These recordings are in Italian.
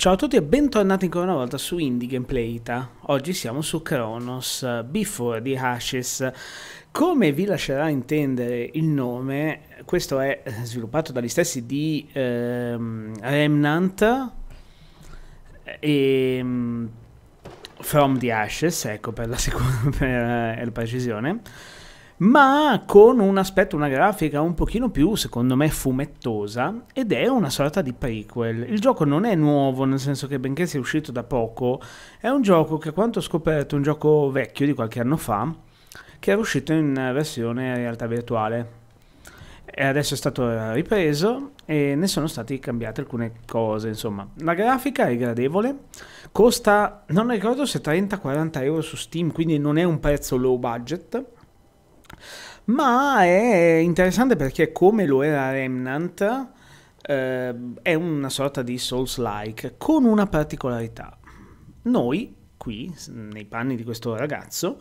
Ciao a tutti e bentornati ancora una volta su Indie Gameplay Ita. Oggi siamo su Kronos Before the Ashes. Come vi lascerà intendere il nome, questo è sviluppato dagli stessi di ehm, Remnant e mm, From the Ashes, ecco per la, per, eh, la precisione ma con un aspetto, una grafica un pochino più, secondo me, fumettosa ed è una sorta di prequel. Il gioco non è nuovo, nel senso che benché sia uscito da poco, è un gioco che a quanto ho scoperto, è un gioco vecchio di qualche anno fa, che era uscito in versione realtà virtuale. E adesso è stato ripreso e ne sono state cambiate alcune cose. Insomma, la grafica è gradevole, costa non ricordo se 30-40 euro su Steam, quindi non è un prezzo low budget ma è interessante perché come lo era Remnant, eh, è una sorta di Souls-like, con una particolarità. Noi qui, nei panni di questo ragazzo,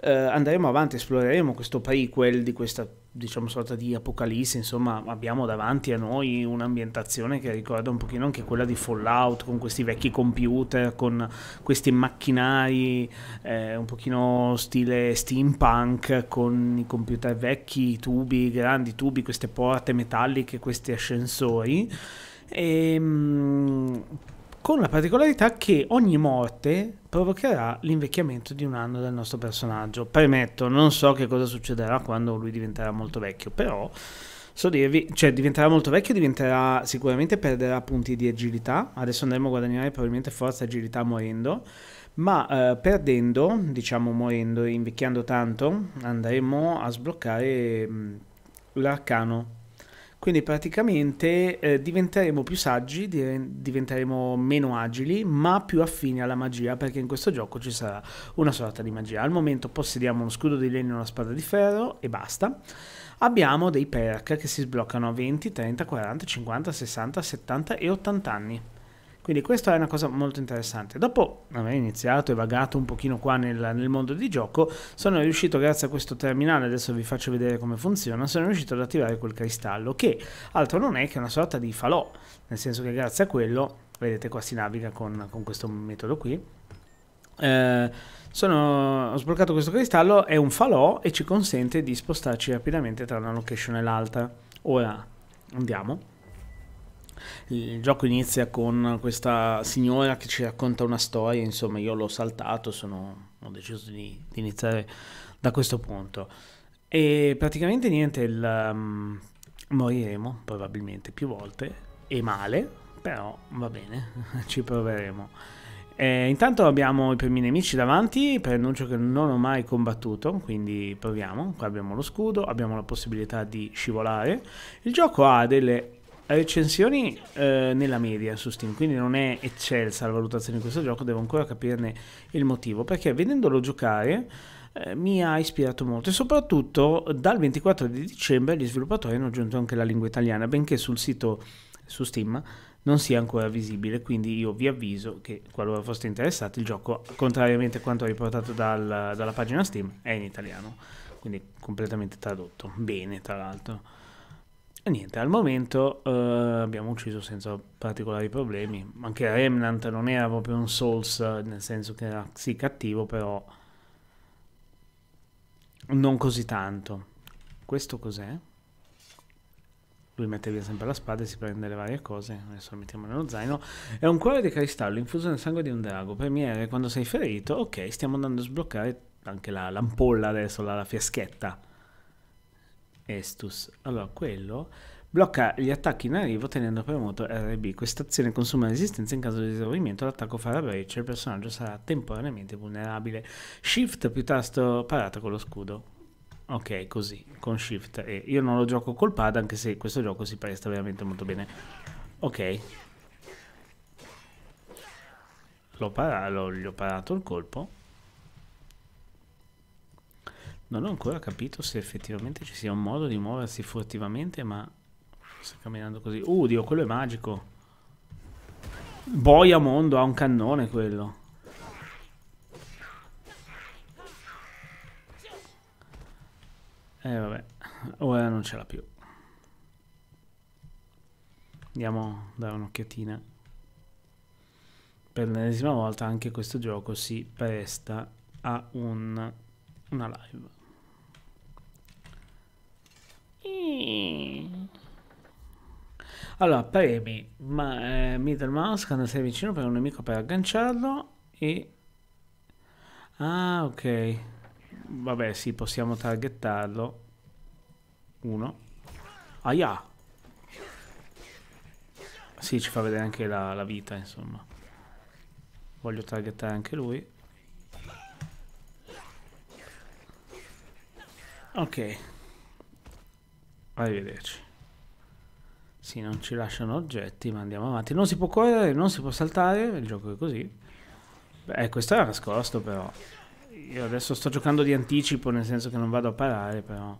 eh, andremo avanti, esploreremo questo prequel di questa diciamo sorta di apocalisse, insomma abbiamo davanti a noi un'ambientazione che ricorda un pochino anche quella di Fallout con questi vecchi computer, con questi macchinari eh, un pochino stile steampunk con i computer vecchi, i tubi, i grandi tubi, queste porte metalliche, questi ascensori e ehm, mh, con la particolarità che ogni morte provocherà l'invecchiamento di un anno del nostro personaggio. Premetto, non so che cosa succederà quando lui diventerà molto vecchio, però so dirvi, cioè diventerà molto vecchio, diventerà sicuramente perderà punti di agilità, adesso andremo a guadagnare probabilmente forza e agilità morendo, ma eh, perdendo, diciamo morendo e invecchiando tanto, andremo a sbloccare mm, l'arcano quindi praticamente eh, diventeremo più saggi, diventeremo meno agili, ma più affini alla magia, perché in questo gioco ci sarà una sorta di magia. Al momento possediamo uno scudo di legno e una spada di ferro e basta. Abbiamo dei perk che si sbloccano a 20, 30, 40, 50, 60, 70 e 80 anni. Quindi questa è una cosa molto interessante. Dopo aver iniziato e vagato un pochino qua nel, nel, mondo di gioco, sono riuscito, grazie a questo terminale, adesso vi faccio vedere come funziona, sono riuscito ad attivare quel cristallo, che altro non è che una sorta di falò, nel senso che grazie a quello, vedete qua si naviga con, con questo metodo qui, eh, sono, ho sbloccato questo cristallo, è un falò e ci consente di spostarci rapidamente tra una location e l'altra. Ora andiamo il gioco inizia con questa signora che ci racconta una storia, insomma io l'ho saltato, sono, ho deciso di, di iniziare da questo punto. E praticamente niente, il, um, moriremo probabilmente più volte e male, però va bene, ci proveremo. E intanto abbiamo i primi nemici davanti, per annuncio che non ho mai combattuto, quindi proviamo. Qua abbiamo lo scudo, abbiamo la possibilità di scivolare. Il gioco ha delle recensioni eh, nella media su Steam, quindi non è eccelsa la valutazione di questo gioco, devo ancora capirne il motivo, perché vedendolo giocare eh, mi ha ispirato molto e soprattutto dal 24 di dicembre gli sviluppatori hanno aggiunto anche la lingua italiana, benché sul sito su Steam non sia ancora visibile, quindi io vi avviso che qualora foste interessati il gioco, contrariamente a quanto riportato dal, dalla pagina Steam, è in italiano, quindi completamente tradotto, bene tra l'altro. E niente, al momento uh, abbiamo ucciso senza particolari problemi. Anche Remnant non era proprio un Souls, nel senso che era sì cattivo, però non così tanto. Questo cos'è? Lui mette via sempre la spada e si prende le varie cose. Adesso lo mettiamo nello zaino. È un cuore di cristallo infuso nel sangue di un drago. Premiere quando sei ferito. Ok, stiamo andando a sbloccare anche la, l'ampolla adesso, la, la fiaschetta. Estus. Allora, quello blocca gli attacchi in arrivo tenendo premuto RB. Questa azione consuma resistenza in caso di esaurimento, l'attacco farà breccia e il personaggio sarà temporaneamente vulnerabile. Shift più tasto parato con lo scudo. Ok, così, con Shift. E io non lo gioco col pad, anche se questo gioco si presta veramente molto bene. Ok. L'ho parato, gli ho parato il colpo. Non ho ancora capito se effettivamente ci sia un modo di muoversi furtivamente, ma sta camminando così. Uh, Dio, quello è magico. Boia mondo, ha un cannone quello. Eh vabbè, ora non ce l'ha più. Andiamo a dare un'occhiatina. Per l'ennesima volta anche questo gioco si presta a un, una live. Allora, premi ma, eh, middle mouse quando sei vicino per un nemico per agganciarlo e... Ah, ok. Vabbè, sì, possiamo targettarlo. Uno. Aia! Sì, ci fa vedere anche la, la vita, insomma. Voglio targettare anche lui. Ok. Arrivederci. Sì, non ci lasciano oggetti, ma andiamo avanti. Non si può correre, non si può saltare, il gioco è così. Beh, questo era nascosto però. Io adesso sto giocando di anticipo, nel senso che non vado a parare, però...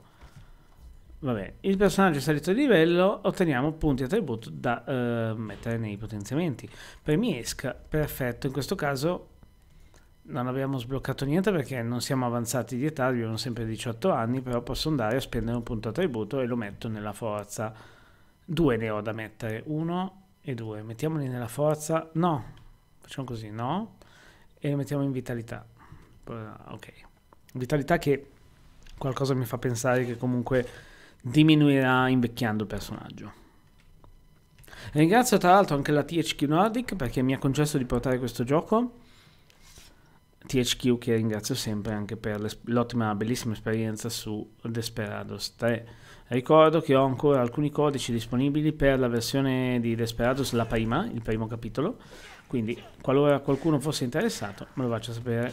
Vabbè, il personaggio è salito di livello, otteniamo punti attributo da uh, mettere nei potenziamenti. Per esca, perfetto, in questo caso non abbiamo sbloccato niente perché non siamo avanzati di età, abbiamo sempre 18 anni, però posso andare a spendere un punto attributo e lo metto nella forza. Due ne ho da mettere, uno e due. Mettiamoli nella forza, no, facciamo così, no, e lo mettiamo in vitalità. Ok, vitalità che qualcosa mi fa pensare che comunque diminuirà invecchiando il personaggio. Ringrazio tra l'altro anche la THQ Nordic perché mi ha concesso di portare questo gioco THQ che ringrazio sempre anche per l'ottima, bellissima esperienza su Desperados 3. Ricordo che ho ancora alcuni codici disponibili per la versione di Desperados, la prima, il primo capitolo, quindi qualora qualcuno fosse interessato me lo faccio sapere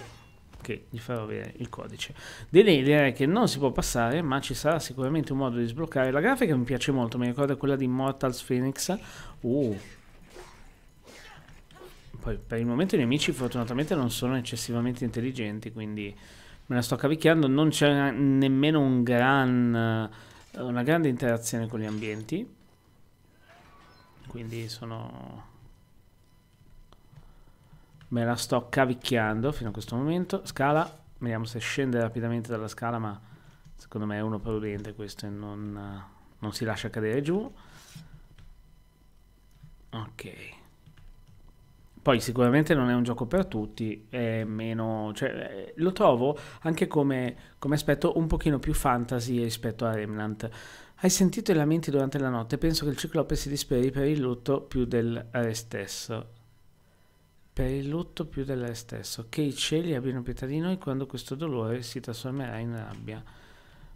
che gli farò avere il codice. Direi, direi che non si può passare, ma ci sarà sicuramente un modo di sbloccare. La grafica mi piace molto, mi ricorda quella di Immortals Phoenix. Uh, poi per il momento i nemici fortunatamente non sono eccessivamente intelligenti, quindi me la sto cavicchiando. Non c'è nemmeno un gran, una grande interazione con gli ambienti. Quindi sono... Me la sto cavicchiando fino a questo momento. Scala, vediamo se scende rapidamente dalla scala, ma secondo me è uno prudente questo e non, non si lascia cadere giù. Ok. Poi sicuramente non è un gioco per tutti, è meno, cioè, eh, lo trovo anche come, come, aspetto un pochino più fantasy rispetto a Remnant. Hai sentito i lamenti durante la notte, penso che il ciclope si disperi per il lutto più del re stesso. Per il lutto più del re stesso. Che i cieli abbiano pietà di noi quando questo dolore si trasformerà in rabbia.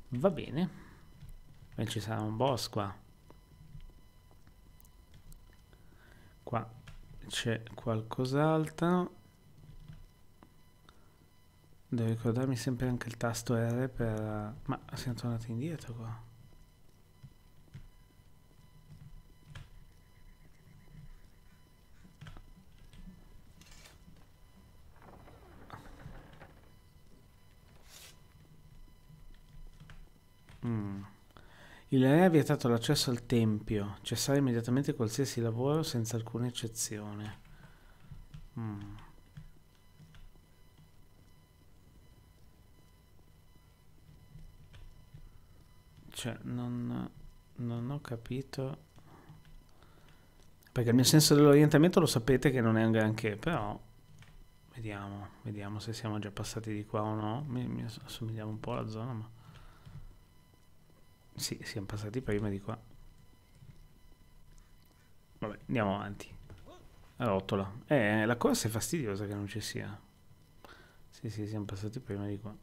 Va bene. E ci sarà un boss qua. Qua c'è qualcos'altro. Devo ricordarmi sempre anche il tasto R per... Ma siamo tornati indietro qua. Mm. Il re ha vietato l'accesso al tempio, cessare immediatamente qualsiasi lavoro senza alcuna eccezione. Mm. Cioè, non, non ho capito. Perché il mio senso dell'orientamento lo sapete che non è un granché, però vediamo, vediamo se siamo già passati di qua o no. Mi, mi assomigliamo un po' alla zona, ma... Sì, siamo passati prima di qua. Vabbè, andiamo avanti. Rotola. Eh, la corsa è fastidiosa che non ci sia. Sì, sì, siamo passati prima di qua.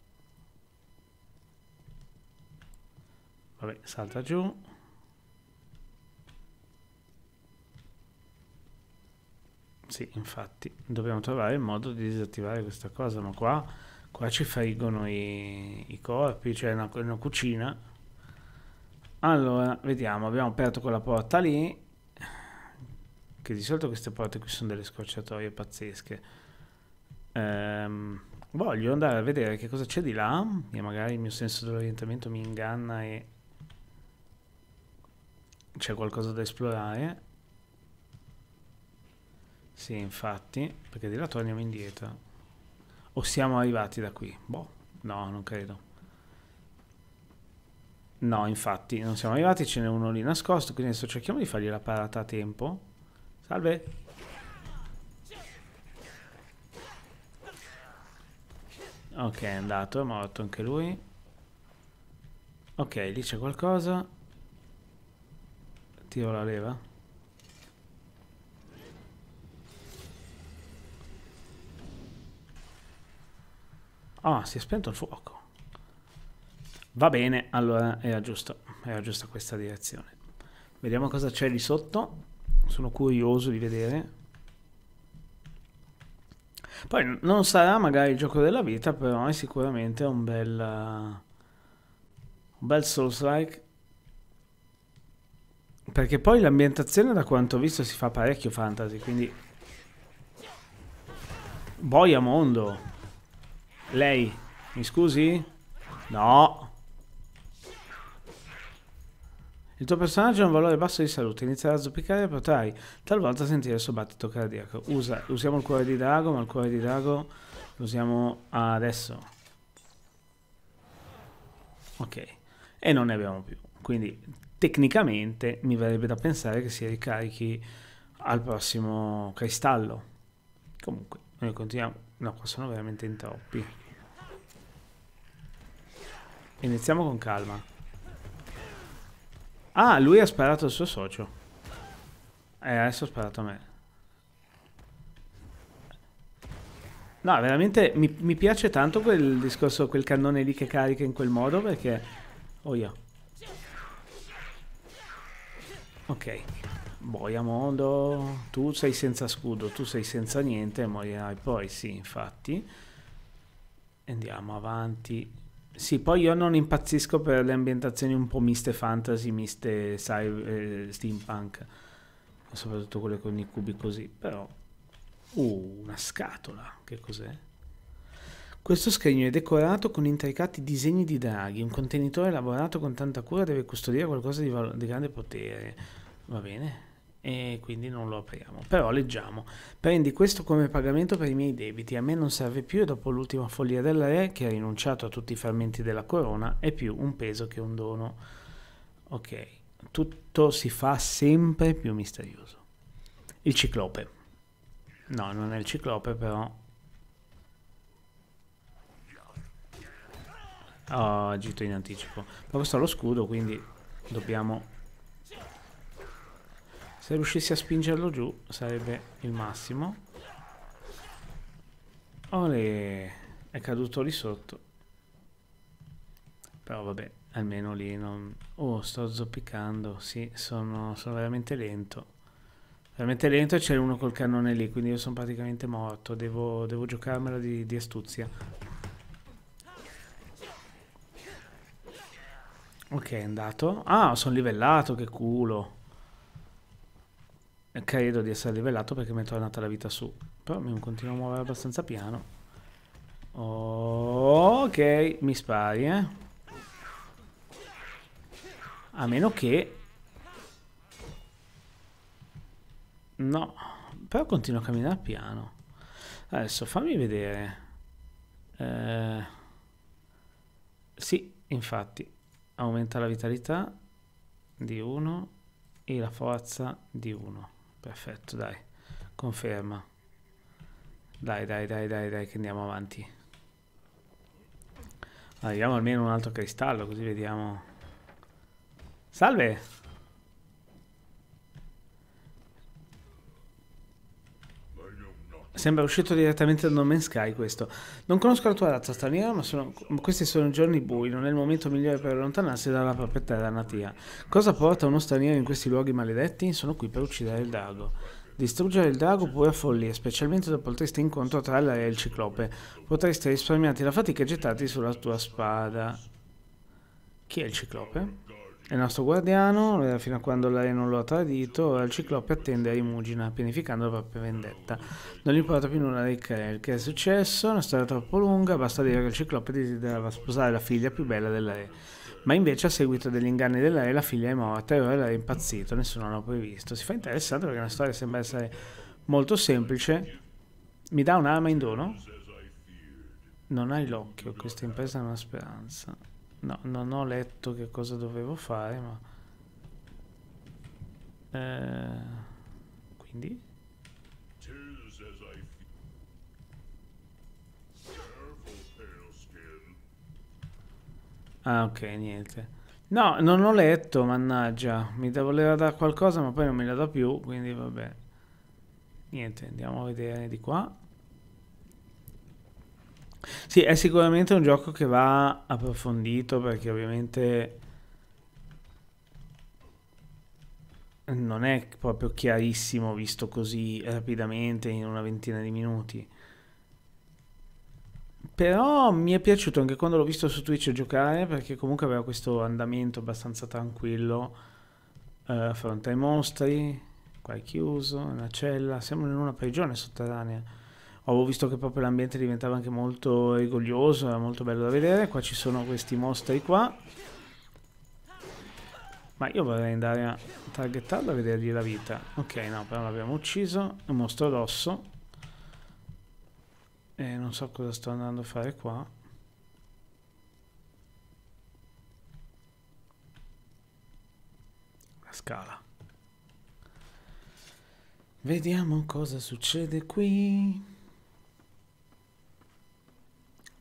Vabbè, salta giù. Sì, infatti, dobbiamo trovare il modo di disattivare questa cosa, ma qua, qua ci friggono i, i corpi, cioè è una, una cucina. Allora, vediamo, abbiamo aperto quella porta lì, che di solito queste porte qui sono delle scorciatoie pazzesche. Ehm, voglio andare a vedere che cosa c'è di là, e magari il mio senso dell'orientamento mi inganna e c'è qualcosa da esplorare. Sì, infatti, perché di là torniamo indietro. O siamo arrivati da qui? Boh, no, non credo. No, infatti, non siamo arrivati, ce n'è uno lì nascosto, quindi adesso cerchiamo di fargli la parata a tempo. Salve. Ok, è andato, è morto anche lui. Ok, lì c'è qualcosa. Tiro la leva. Ah, oh, si è spento il fuoco. Va bene, allora era giusto, era giusta questa direzione. Vediamo cosa c'è lì sotto. Sono curioso di vedere. Poi non sarà magari il gioco della vita, però è sicuramente un bel... un bel Souls-like. Perché poi l'ambientazione, da quanto ho visto, si fa parecchio fantasy, quindi... Boia Mondo. Lei, mi scusi? No. Il tuo personaggio ha un valore basso di salute, inizierà a zoppicare e potrai talvolta sentire il suo battito cardiaco. Usa, usiamo il cuore di drago, ma il cuore di drago lo usiamo adesso. Ok, e non ne abbiamo più. Quindi tecnicamente mi verrebbe da pensare che si ricarichi al prossimo cristallo. Comunque, noi continuiamo. No, qua sono veramente in troppi. Iniziamo con calma. Ah, lui ha sparato al suo socio. E eh, adesso ha sparato a me. No, veramente mi, mi, piace tanto quel discorso, quel cannone lì che carica in quel modo perché... Oh yeah. Ok. Boia mondo, tu sei senza scudo, tu sei senza niente, morirai poi, sì, infatti. Andiamo avanti. Sì, poi io non impazzisco per le ambientazioni un po' miste fantasy, miste cyber, eh, steampunk, soprattutto quelle con i cubi così, però... Uh, una scatola, che cos'è? Questo scrigno è decorato con intricati disegni di draghi, un contenitore lavorato con tanta cura deve custodire qualcosa di, valo- di grande potere. Va bene? e quindi non lo apriamo. Però leggiamo, prendi questo come pagamento per i miei debiti, a me non serve più e dopo l'ultima follia del re che ha rinunciato a tutti i frammenti della corona è più un peso che un dono. Ok, tutto si fa sempre più misterioso. Il ciclope. No, non è il ciclope però. Ho oh, agito in anticipo. Ma questo è lo scudo, quindi dobbiamo se riuscissi a spingerlo giù sarebbe il massimo. Ole, è caduto lì sotto. Però vabbè, almeno lì non... Oh, sto zoppicando, sì, sono, sono veramente lento. Veramente lento e c'è uno col cannone lì, quindi io sono praticamente morto. Devo, devo giocarmela di, di astuzia. Ok, è andato. Ah, sono livellato, che culo. Credo di essere livellato perché mi è tornata la vita su. Però mi continuo a muovere abbastanza piano. Ok, mi spari, eh. A meno che... No, però continuo a camminare piano. Adesso fammi vedere. Eh... Sì, infatti, aumenta la vitalità di 1 e la forza di 1. Perfetto, dai. Conferma. Dai, dai, dai, dai, dai, che andiamo avanti. Arriviamo almeno un altro cristallo, così vediamo. Salve! sembra uscito direttamente da No Man's Sky questo. Non conosco la tua razza straniera, ma sono, questi sono giorni bui, non è il momento migliore per allontanarsi dalla propria terra natia. Cosa porta uno straniero in questi luoghi maledetti? Sono qui per uccidere il drago. Distruggere il drago pura follia, specialmente dopo il triste incontro tra l'aria e il ciclope. Potresti risparmiarti la fatica e gettarti sulla tua spada. Chi è il ciclope? il nostro guardiano, eh, fino a quando lei non lo ha tradito, il ciclope attende a Rimugina, pianificando la propria vendetta. Non gli importa più nulla di Krell. Che è successo? Una storia troppo lunga, basta dire che il ciclope desiderava sposare la figlia più bella della re. Ma invece a seguito degli inganni della re la figlia è morta e ora lei è impazzito, nessuno l'ha previsto. Si fa interessante perché la storia sembra essere molto semplice. Mi dà un'arma in dono? Non hai l'occhio, questa impresa è una speranza. No, non ho letto che cosa dovevo fare, ma... Eh, quindi? Ah, ok, niente. No, non ho letto, mannaggia. Mi voleva dare qualcosa, ma poi non me la dà più, quindi vabbè. Niente, andiamo a vedere di qua. Sì, è sicuramente un gioco che va approfondito perché ovviamente non è proprio chiarissimo visto così rapidamente in una ventina di minuti. Però mi è piaciuto anche quando l'ho visto su Twitch giocare perché comunque aveva questo andamento abbastanza tranquillo eh, fronte ai mostri, qua è chiuso, una cella, siamo in una prigione sotterranea avevo visto che proprio l'ambiente diventava anche molto rigoglioso, era molto bello da vedere. Qua ci sono questi mostri qua. Ma io vorrei andare a targettarlo a vedergli la vita. Ok, no, però l'abbiamo ucciso. Un mostro rosso. E non so cosa sto andando a fare qua. La scala. Vediamo cosa succede qui.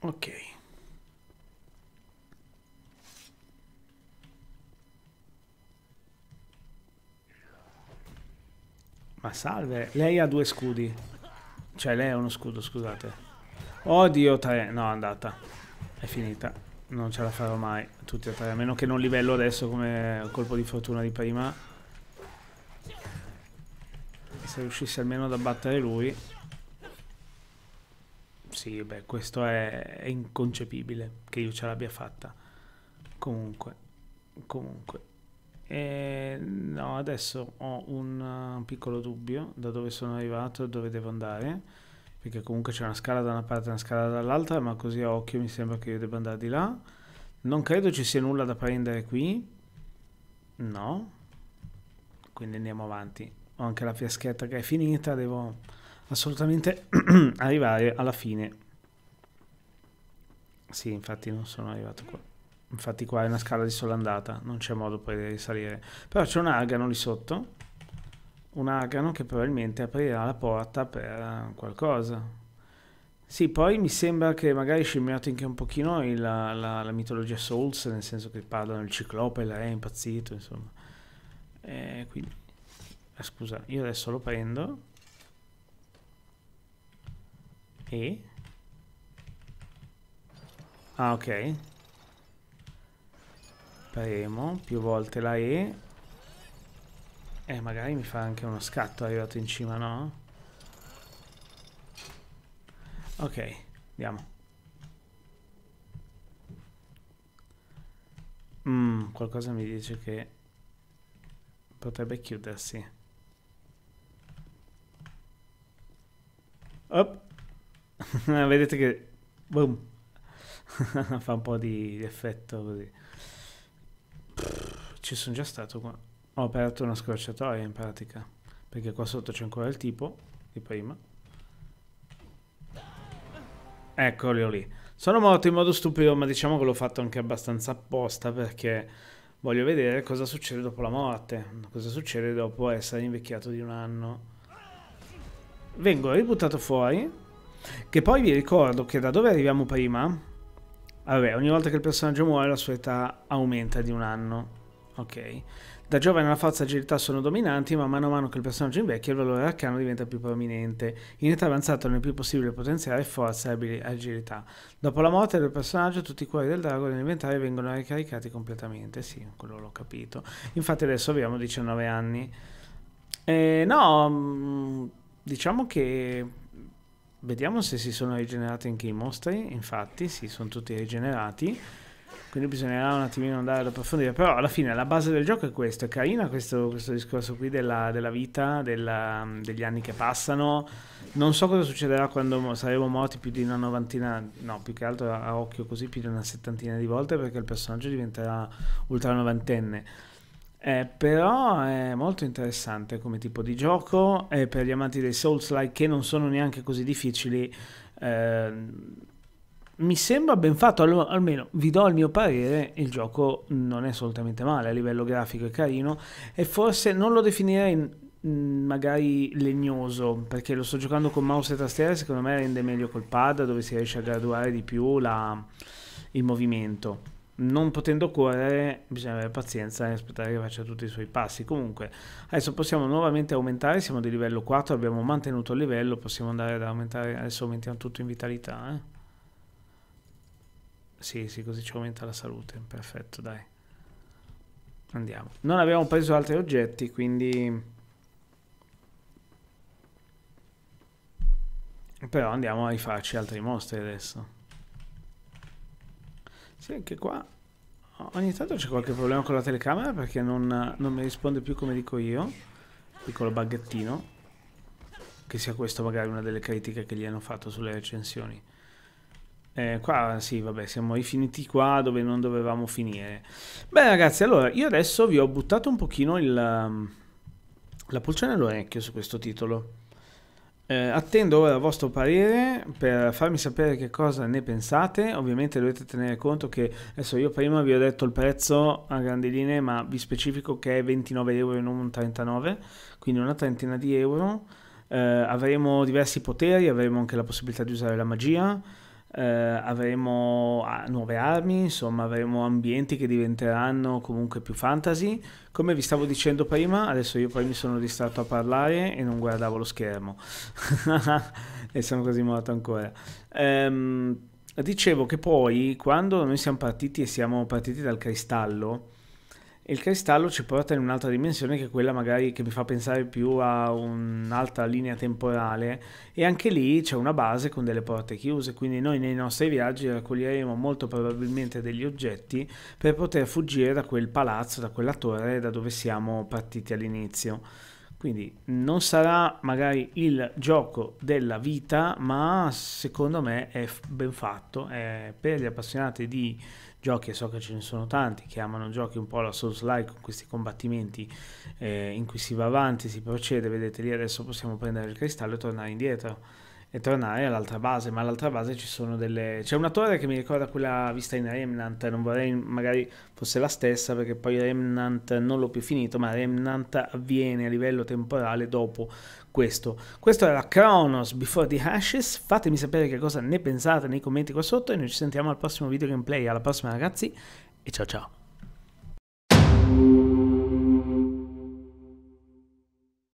Ok. Ma salve, lei ha due scudi. Cioè, lei ha uno scudo, scusate. Oddio, tre. No, è andata. È finita. Non ce la farò mai. Tutti e tre. A meno che non livello adesso come colpo di fortuna di prima. Se riuscissi almeno ad abbattere lui sì, beh, questo è, è inconcepibile che io ce l'abbia fatta. Comunque, comunque. E, no, adesso ho un, eh, piccolo dubbio da dove sono arrivato, e dove devo andare, perché comunque c'è una scala da una parte e una scala dall'altra, ma così a occhio mi sembra che io debba andare di là. Non credo ci sia nulla da prendere qui. No. Quindi andiamo avanti. Ho anche la fiaschetta che è finita, devo assolutamente arrivare alla fine. Sì, infatti non sono arrivato qua. Infatti qua è una scala di sola andata, non c'è modo poi di risalire. Però c'è un argano lì sotto, un argano che probabilmente aprirà la porta per eh, qualcosa. Sì, poi mi sembra che magari scimmiato anche un pochino il, la, la, la, mitologia Souls, nel senso che parlano il ciclope, il re impazzito, insomma. E eh, quindi... Eh, scusa, io adesso lo prendo e? Ah, ok. Premo più volte la E. E eh, magari mi fa anche uno scatto arrivato in cima, no? Ok, andiamo. Mm, qualcosa mi dice che potrebbe chiudersi. Up. vedete che boom. fa un po' di effetto così. Ci sono già stato qua. Ho aperto una scorciatoia in pratica. Perché qua sotto c'è ancora il tipo di prima. Eccolo lì. Sono morto in modo stupido, ma diciamo che l'ho fatto anche abbastanza apposta perché voglio vedere cosa succede dopo la morte. Cosa succede dopo essere invecchiato di un anno. Vengo ributtato fuori che poi vi ricordo che da dove arriviamo prima? Vabbè, ogni volta che il personaggio muore la sua età aumenta di un anno. Ok. Da giovane la forza e l'agilità sono dominanti, ma mano a mano che il personaggio invecchia il valore arcano diventa più prominente. In età avanzata non è più possibile potenziare forza e agilità. Dopo la morte del personaggio tutti i cuori del drago nell'inventario vengono ricaricati completamente. Sì, quello l'ho capito. Infatti adesso abbiamo 19 anni. Eh, no, mm, diciamo che Vediamo se si sono rigenerati anche i mostri. Infatti, sì, sono tutti rigenerati. Quindi bisognerà un attimino andare ad approfondire. Però alla fine la base del gioco è questo. È carina questo, questo discorso qui della, della vita, della, degli anni che passano. Non so cosa succederà quando saremo morti più di una novantina, no, più che altro a occhio così, più di una settantina di volte perché il personaggio diventerà ultra novantenne eh, però è molto interessante come tipo di gioco e per gli amanti dei Souls-like che non sono neanche così difficili eh, mi sembra ben fatto, All- almeno vi do il mio parere, il gioco non è assolutamente male, a livello grafico è carino e forse non lo definirei magari legnoso perché lo sto giocando con mouse e tastiera secondo me rende meglio col pad dove si riesce a graduare di più la, il movimento non potendo correre bisogna avere pazienza e aspettare che faccia tutti i suoi passi comunque adesso possiamo nuovamente aumentare siamo di livello 4 abbiamo mantenuto il livello possiamo andare ad aumentare adesso aumentiamo tutto in vitalità eh? sì sì così ci aumenta la salute perfetto dai andiamo non abbiamo preso altri oggetti quindi però andiamo a rifarci altri mostri adesso sì, anche qua ogni tanto c'è qualche problema con la telecamera perché non, non mi risponde più come dico io. Piccolo baghettino. Che sia questo magari una delle critiche che gli hanno fatto sulle recensioni. Eh, qua sì, vabbè, siamo finiti qua dove non dovevamo finire. Beh ragazzi, allora io adesso vi ho buttato un pochino il, ehm, la pulce nell'orecchio su questo titolo. Eh, attendo ora il vostro parere per farmi sapere che cosa ne pensate. Ovviamente dovete tenere conto che adesso io prima vi ho detto il prezzo a grandi linee, ma vi specifico che è 29 euro e non 39, quindi una trentina di euro. Eh, avremo diversi poteri, avremo anche la possibilità di usare la magia eh, avremo ah, nuove armi, insomma avremo ambienti che diventeranno comunque più fantasy. Come vi stavo dicendo prima, adesso io poi mi sono distratto a parlare e non guardavo lo schermo e sono quasi morto ancora. Ehm, dicevo che poi quando noi siamo partiti e siamo partiti dal cristallo, e il cristallo ci porta in un'altra dimensione che è quella magari che mi fa pensare più a un'altra linea temporale e anche lì c'è una base con delle porte chiuse, quindi noi nei nostri viaggi raccoglieremo molto probabilmente degli oggetti per poter fuggire da quel palazzo, da quella torre da dove siamo partiti all'inizio. Quindi non sarà magari il gioco della vita, ma secondo me è ben fatto, è per gli appassionati di giochi, e so che ce ne sono tanti, che amano giochi un po' la Souls-like con questi combattimenti eh, in cui si va avanti, si procede, vedete lì adesso possiamo prendere il cristallo e tornare indietro e tornare all'altra base, ma all'altra base ci sono delle... c'è una torre che mi ricorda quella vista in Remnant, non vorrei magari fosse la stessa perché poi Remnant non l'ho più finito, ma Remnant avviene a livello temporale dopo questo. Questo era Kronos Before the Ashes, fatemi sapere che cosa ne pensate nei commenti qua sotto e noi ci sentiamo al prossimo video gameplay, alla prossima ragazzi e ciao ciao!